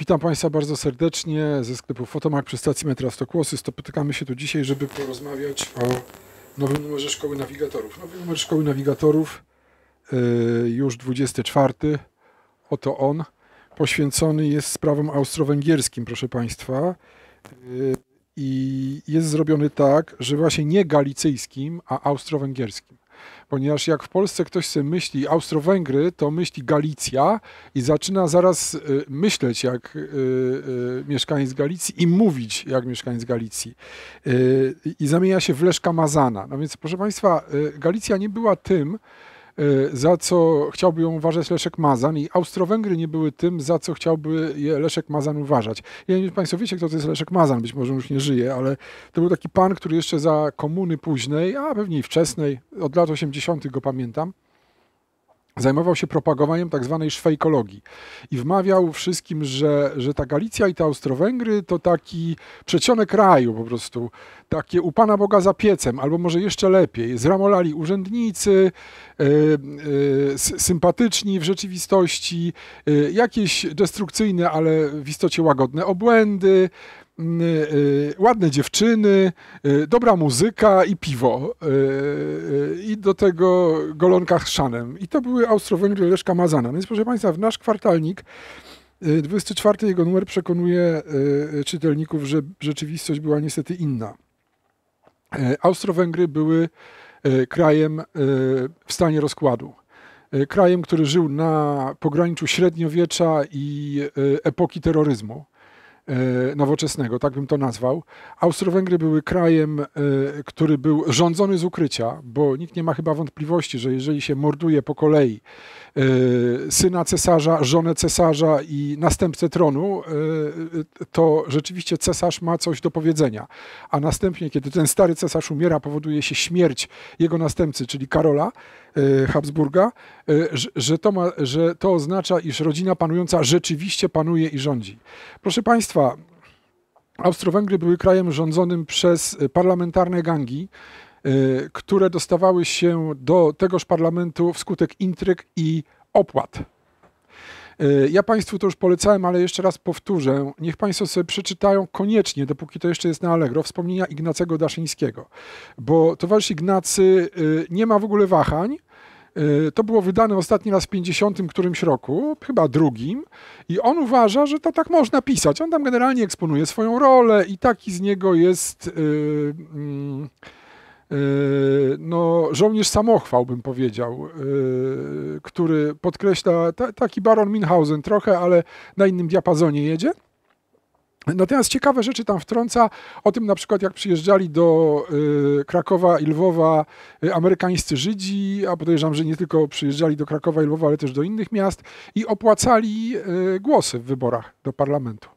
Witam Państwa bardzo serdecznie ze sklepu Fotomak przy stacji metra Stokłosy. Spotykamy się tu dzisiaj, żeby porozmawiać o nowym numerze Szkoły Nawigatorów. Nowy numer Szkoły Nawigatorów, y, już 24, oto on, poświęcony jest sprawom austro-węgierskim, proszę Państwa. Y, I jest zrobiony tak, że właśnie nie galicyjskim, a austro-węgierskim. Ponieważ jak w Polsce ktoś sobie myśli Austro-Węgry, to myśli Galicja i zaczyna zaraz y, myśleć jak y, y, mieszkaniec Galicji i mówić jak mieszkaniec Galicji. I zamienia się w Leszka Mazana. No więc proszę Państwa, Galicja nie była tym, E, za co chciałby ją uważać Leszek Mazan i Austro-Węgry nie były tym, za co chciałby je Leszek Mazan uważać. Ja nie wiem, Państwo wiecie, kto to jest Leszek Mazan, być może już nie żyje, ale to był taki pan, który jeszcze za komuny późnej, a pewnie i wczesnej, od lat 80. go pamiętam, zajmował się propagowaniem tak zwanej szwejkologii i wmawiał wszystkim, że, że ta Galicja i te Austro-Węgry to taki przedsionek kraju po prostu, takie u Pana Boga za piecem, albo może jeszcze lepiej, zramolali urzędnicy, y, y, sympatyczni w rzeczywistości, y, jakieś destrukcyjne, ale w istocie łagodne obłędy, Mm, y, ładne dziewczyny, y, dobra muzyka i piwo. Y, I do tego golonka szanem I to były Austro-Węgry Leszka Mazana. No więc proszę Państwa, w nasz kwartalnik 24 jego numer przekonuje czytelników, że rzeczywistość była niestety inna. Austro-Węgry były krajem w stanie rozkładu. Krajem, który żył na pograniczu średniowiecza i epoki terroryzmu. E, nowoczesnego, tak bym to nazwał. Austro-Węgry były krajem, e, który był rządzony z ukrycia, bo nikt nie ma chyba wątpliwości, że jeżeli się morduje po kolei e, syna cesarza, żonę cesarza i następcę tronu, to rzeczywiście cesarz ma coś do powiedzenia. A następnie, kiedy ten stary cesarz umiera, powoduje się śmierć jego następcy, czyli Karola, Y, Habsburga, y, że to, ma, że to oznacza, iż rodzina panująca rzeczywiście panuje i rządzi. Proszę Państwa, Austro-Węgry były krajem rządzonym przez y, parlamentarne gangi, które dostawały się do tegoż parlamentu wskutek intryg i opłat. Y, ja Państwu to już polecałem, ale jeszcze raz powtórzę. Niech Państwo sobie przeczytają koniecznie, dopóki to jeszcze jest na Allegro, wspomnienia Ignacego Daszyńskiego, bo towarzysz Ignacy y, nie ma w ogóle wahań. Y, to było wydane ostatni raz w 50 którymś roku, chyba drugim, i on uważa, że to tak można pisać. On tam generalnie eksponuje swoją rolę i taki z niego jest. Yy, yy, Yy, no, żołnierz samochwał, bym powiedział, yy, który podkreśla taki baron Minhausen trochę, ale na innym diapazonie jedzie. Natomiast ciekawe rzeczy tam wtrąca o tym na przykład jak przyjeżdżali do y, Krakowa i Lwowa y, amerykańscy Żydzi, a podejrzewam, że nie tylko przyjeżdżali do Krakowa i Lwowa, ale też do innych miast i opłacali y, głosy w wyborach do parlamentu.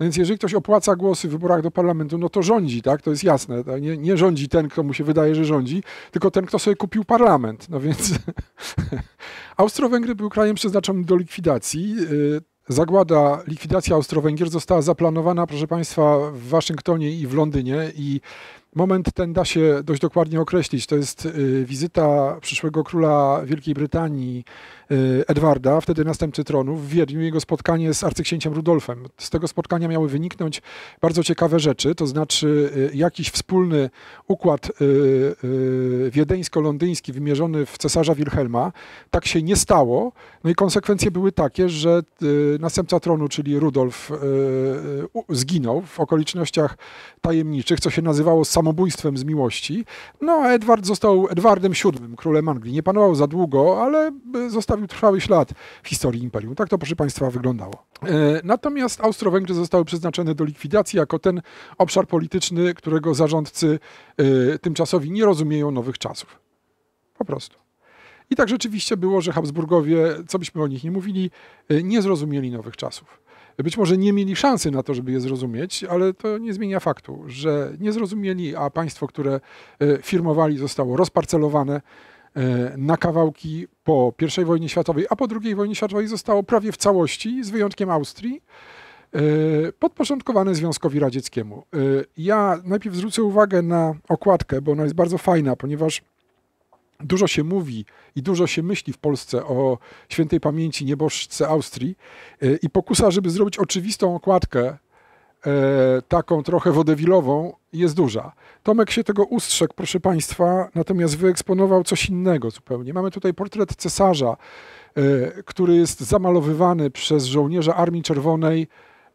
No więc jeżeli ktoś opłaca głosy w wyborach do parlamentu, no to rządzi, tak? To jest jasne. Tak? Nie, nie rządzi ten, kto mu się wydaje, że rządzi, tylko ten, kto sobie kupił parlament. No więc Austro-Węgry były krajem przeznaczonym do likwidacji. Y, zagłada, likwidacja Austro-Węgier została zaplanowana, proszę Państwa, w Waszyngtonie i w Londynie i moment ten da się dość dokładnie określić. To jest y, wizyta przyszłego króla Wielkiej Brytanii Y, Edwarda, wtedy następcy tronu w Wiedniu, jego spotkanie z arcyksięciem Rudolfem. Z tego spotkania miały wyniknąć bardzo ciekawe rzeczy, to znaczy y, jakiś wspólny układ y, wiedeńsko-londyński wymierzony w cesarza Wilhelma. Tak się nie stało, no i konsekwencje były takie, że następca tronu, czyli Rudolf, zginął w okolicznościach tajemniczych, co się nazywało samobójstwem z miłości. No a Edward został Edwardem VII, królem Anglii. Nie panował za długo, ale został zostawił trwały ślad w historii imperium. Tak to, proszę Państwa, wyglądało. E, natomiast Austro-Węgry zostały przeznaczone do likwidacji jako ten obszar polityczny, którego zarządcy e, tymczasowi nie rozumieją nowych czasów. Po prostu. I tak rzeczywiście było, że Habsburgowie, co byśmy o nich nie mówili, e, nie zrozumieli nowych czasów. Być może nie mieli szansy na to, żeby je zrozumieć, ale to nie zmienia faktu, że nie zrozumieli, a państwo, które firmowali, zostało rozparcelowane. E, na kawałki po I wojnie światowej, a po II wojnie światowej zostało prawie w całości, z wyjątkiem Austrii, e, podporządkowane Związkowi Radzieckiemu. E, ja najpierw zwrócę uwagę na okładkę, bo ona jest bardzo fajna, ponieważ dużo się mówi i dużo się myśli w Polsce o świętej pamięci nieboszczce Austrii i pokusa, żeby zrobić oczywistą okładkę E, taką trochę wodewilową jest duża. Tomek się tego ustrzegł, proszę Państwa, natomiast wyeksponował coś innego zupełnie. Mamy tutaj portret cesarza, e, który jest zamalowywany przez żołnierza Armii Czerwonej,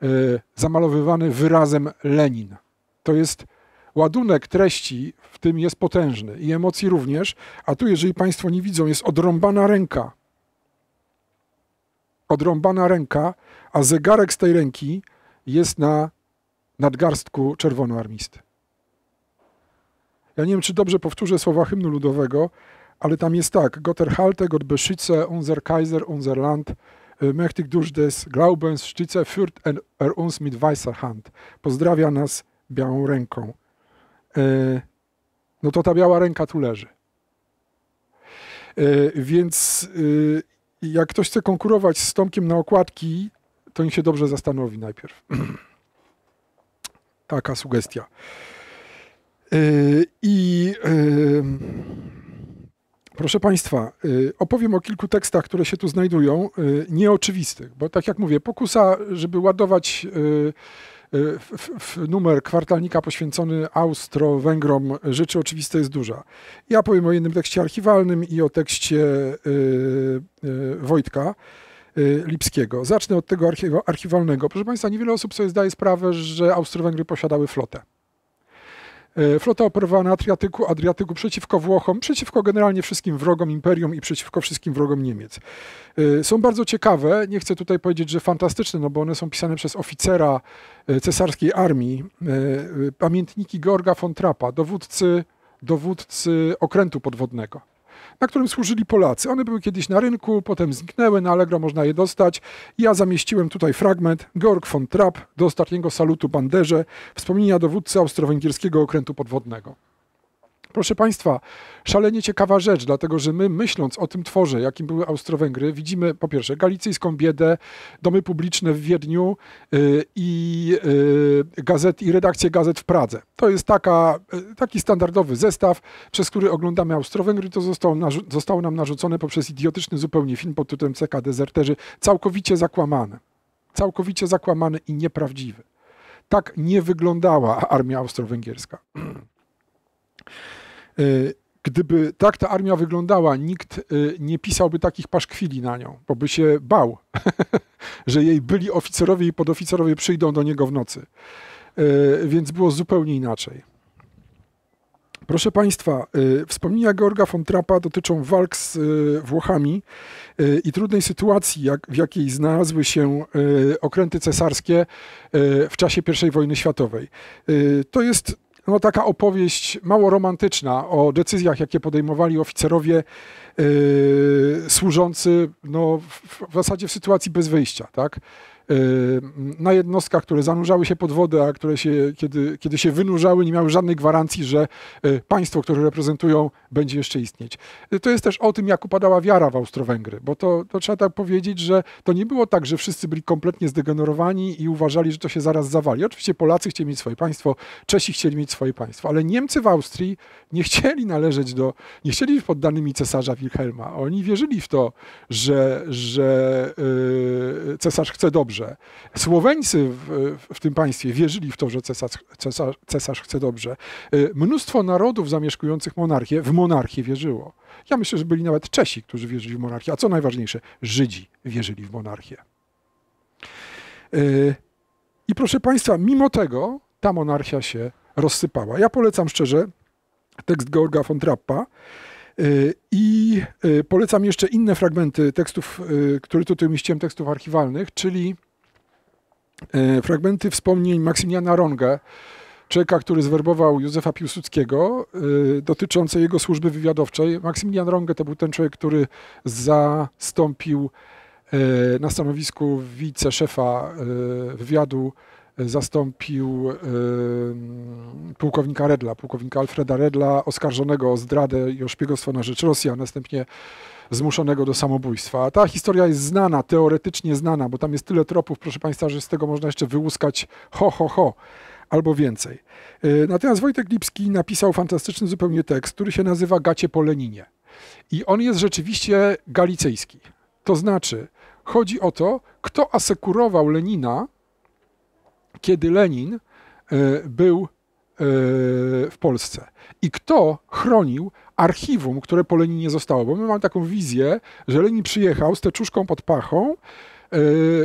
e, zamalowywany wyrazem Lenin. To jest ładunek treści, w tym jest potężny i emocji również, a tu, jeżeli Państwo nie widzą, jest odrąbana ręka. Odrąbana ręka, a zegarek z tej ręki jest na nadgarstku czerwonoarmisty. Ja nie wiem, czy dobrze powtórzę słowa hymnu ludowego, ale tam jest tak: Gotterhalte, Gott beschütze, unser Kaiser, unser Land, äh, mächtig durch des Glaubens Stütze führt er uns mit weißer Hand. Pozdrawia nas białą ręką. Äh, no to ta biała ręka tu leży. Äh, więc yy, jak ktoś chce konkurować z Tomkiem na okładki, to niech się dobrze zastanowi najpierw. Taka sugestia. Y, I y, proszę Państwa, y, opowiem o kilku tekstach, które się tu znajdują, nieoczywistych, bo tak jak mówię, pokusa, żeby ładować w, w numer kwartalnika poświęcony Austro-Węgrom rzeczy oczywiste jest duża. Ja powiem o jednym tekście archiwalnym i o tekście Wojtka. Y, Lipskiego. Zacznę od tego archiwalnego. Proszę Państwa, niewiele osób sobie zdaje sprawę, że Austro-Węgry posiadały flotę. Y, flota operowała na Adriatyku, Adriatyku przeciwko Włochom, przeciwko generalnie wszystkim wrogom imperium i przeciwko wszystkim wrogom Niemiec. Y, są bardzo ciekawe, nie chcę tutaj powiedzieć, że fantastyczne, no bo one są pisane przez oficera cesarskiej armii, pamiętniki Georga von Trappa, dowódcy, dowódcy okrętu podwodnego na którym służyli Polacy. One były kiedyś na rynku, potem zniknęły, na Allegro można je dostać. Ja zamieściłem tutaj fragment Georg von Trapp do ostatniego salutu banderze, wspomnienia dowódcy austro-węgierskiego okrętu podwodnego. Proszę Państwa, szalenie ciekawa rzecz, dlatego że my myśląc o tym tworze, jakim były Austro-Węgry, widzimy po pierwsze galicyjską biedę, domy publiczne w Wiedniu y, i yy, gazet, i redakcję gazet w Pradze. To jest taka, y, taki standardowy zestaw, przez który oglądamy Austro-Węgry. To zostało, narzu- zostało nam narzucone poprzez idiotyczny zupełnie film pod tytułem CK Dezerterzy, całkowicie zakłamany. Całkowicie zakłamany i nieprawdziwy. Tak nie wyglądała armia austro-węgierska. Y, gdyby tak ta armia wyglądała, nikt y, nie pisałby takich paszkwili na nią, bo by się bał, że jej byli oficerowie i podoficerowie przyjdą do niego w nocy. Y, więc było zupełnie inaczej. Proszę Państwa, wspomnienia Georga von Trappa dotyczą walk z Włochami i trudnej sytuacji, jak, w jakiej znalazły się okręty cesarskie w czasie I wojny światowej. To jest no, taka opowieść mało romantyczna o decyzjach, jakie podejmowali oficerowie yy, służący no, w, w, zasadzie w sytuacji bez wyjścia. Tak? Yy, na jednostkach, które zanurzały się pod wodę, a które się, kiedy, kiedy się wynurzały, nie miały żadnej gwarancji, że yy, państwo, które reprezentują, będzie jeszcze istnieć. Yy, to jest też o tym, jak upadała wiara w Austro-Węgry, bo to, to trzeba tak powiedzieć, że to nie było tak, że wszyscy byli kompletnie zdegenerowani i uważali, że to się zaraz zawali. Oczywiście Polacy chcieli mieć swoje państwo, Czesi chcieli mieć bronić swoje państwo. Ale Niemcy w Austrii nie chcieli należeć do, nie chcieli być poddanymi cesarza Wilhelma. Oni wierzyli w to, że, że yy, cesarz chce dobrze. Słoweńcy w, w, tym państwie wierzyli w to, że cesarz, cesarz, cesarz chce dobrze. Yy, mnóstwo narodów zamieszkujących monarchię w monarchię wierzyło. Ja myślę, że byli nawet Czesi, którzy wierzyli w monarchię, a co najważniejsze, Żydzi wierzyli w monarchię. Yy, I proszę Państwa, mimo tego ta monarchia się rozsypała. Ja polecam szczerze tekst Georga von Trappa. Y, I y, polecam jeszcze inne fragmenty tekstów, y, które tutaj umieściłem, tekstów archiwalnych, czyli fragmenty wspomnień Maksymiliana Ronge, człowieka, który zwerbował Józefa Piłsudskiego, dotyczące jego służby wywiadowczej. Maksymilian Ronge to był ten człowiek, który zastąpił na stanowisku wiceszefa wywiadu zastąpił pułkownika Redla, pułkownika Alfreda Redla, oskarżonego o zdradę i o szpiegostwo na rzecz Rosji, a następnie zmuszonego do samobójstwa. Ta historia jest znana, teoretycznie znana, bo tam jest tyle tropów, proszę Państwa, że z tego można jeszcze wyłuskać ho, ho, ho albo więcej. E, natomiast Wojtek Lipski napisał fantastyczny zupełnie tekst, który się nazywa Gacie po Leninie. I on jest rzeczywiście galicyjski. To znaczy, chodzi o to, kto asekurował Lenina kiedy Lenin e, był e, w Polsce i kto chronił archiwum, które po Leninie zostało. Bo my mamy taką wizję, że Lenin przyjechał z teczuszką pod pachą,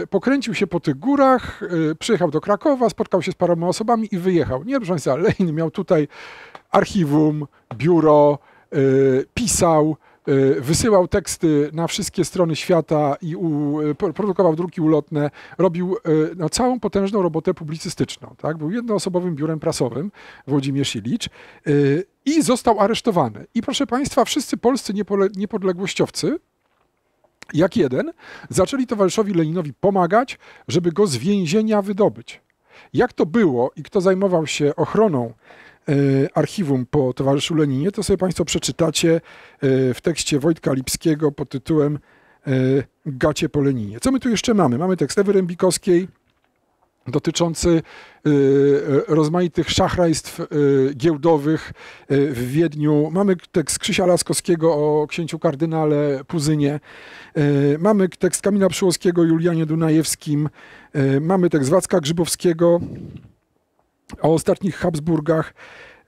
e, pokręcił się po tych górach, przyjechał do Krakowa, spotkał się z paroma osobami i wyjechał. Nie, proszę Państwa, Lenin miał tutaj archiwum, biuro, pisał, Y, wysyłał teksty na wszystkie strony świata i u, y, produkował druki ulotne, robił y, no, całą potężną robotę publicystyczną. Tak? Był jednoosobowym biurem prasowym Włodzimierz Ilicz i został aresztowany. I proszę Państwa, wszyscy polscy niepodległościowcy, jak jeden, zaczęli towarzyszowi Leninowi pomagać, żeby go z więzienia wydobyć. Jak to było i kto zajmował się ochroną E, archiwum po towarzyszu Leninie, to sobie Państwo przeczytacie e, w tekście Wojtka Lipskiego pod tytułem e, Gacie po Leninie. Co my tu jeszcze mamy? Mamy tekst Ewy Rębikowskiej, dotyczący rozmaitych szachrajstw giełdowych w Wiedniu. Mamy tekst Krzysia Laskowskiego o księciu kardynale Puzynie. Mamy tekst Kamila Przyłowskiego Julianie Dunajewskim. Mamy tekst Wacka Grzybowskiego o ostatnich Habsburgach.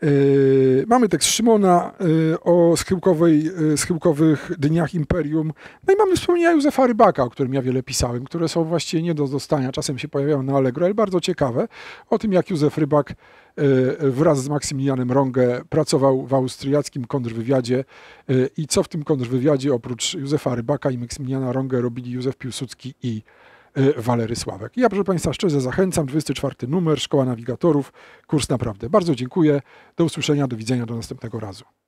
Yy, mamy tekst Szymona yy, o yy, schyłkowych dniach imperium. No i mamy wspomnienia Józefa Rybaka, o którym ja wiele pisałem, które są właściwie nie do dostania. Czasem się pojawiają na Allegro, ale bardzo ciekawe o tym, jak Józef Rybak y, wraz z Maksymilianem Rongę pracował w austriackim kontrwywiadzie y, i co w tym kontrwywiadzie oprócz Józefa Rybaka i Maksymiliana Rongę robili Józef Piłsudski i E, Walery Sławek. Ja, proszę Państwa, szczerze zachęcam. 24 numer, Szkoła Nawigatorów, kurs naprawdę. Bardzo dziękuję. Do usłyszenia, do widzenia, do następnego razu.